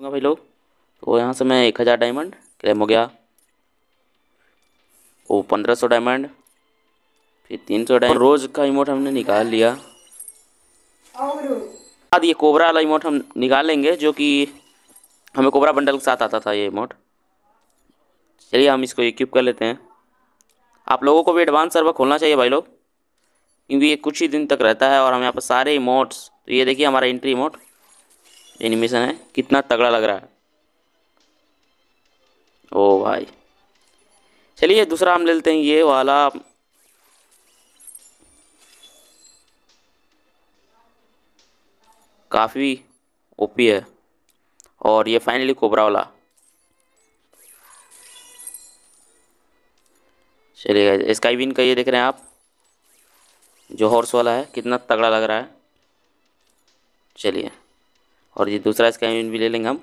होगा भाई लोग तो यहाँ से मैं एक हज़ार डायमंड क्लेम हो गया वो पंद्रह सौ डायमंड फिर तीन सौ डायमंड रोज़ का इमोट हमने निकाल लिया बाद ये कोबरा वाला इमोट हम निकालेंगे जो कि हमें कोबरा बंडल के साथ आता था ये इमोट चलिए हम इसको इक्विप कर लेते हैं आप लोगों को भी एडवांस सर्वर खोलना चाहिए भाई लोग क्योंकि ये कुछ ही दिन तक रहता है और हमें यहाँ पर सारे इमोट्स तो ये देखिए हमारा एंट्री इमोट एनिमेशन है कितना तगड़ा लग रहा है ओ भाई चलिए दूसरा हम ले लेते हैं ये वाला काफ़ी ओपी है और ये फाइनली कोबरा वाला चलिए स्काई विन का ये देख रहे हैं आप जो हॉर्स वाला है कितना तगड़ा लग रहा है चलिए और ये दूसरा इसका यूनिट भी ले लेंगे हम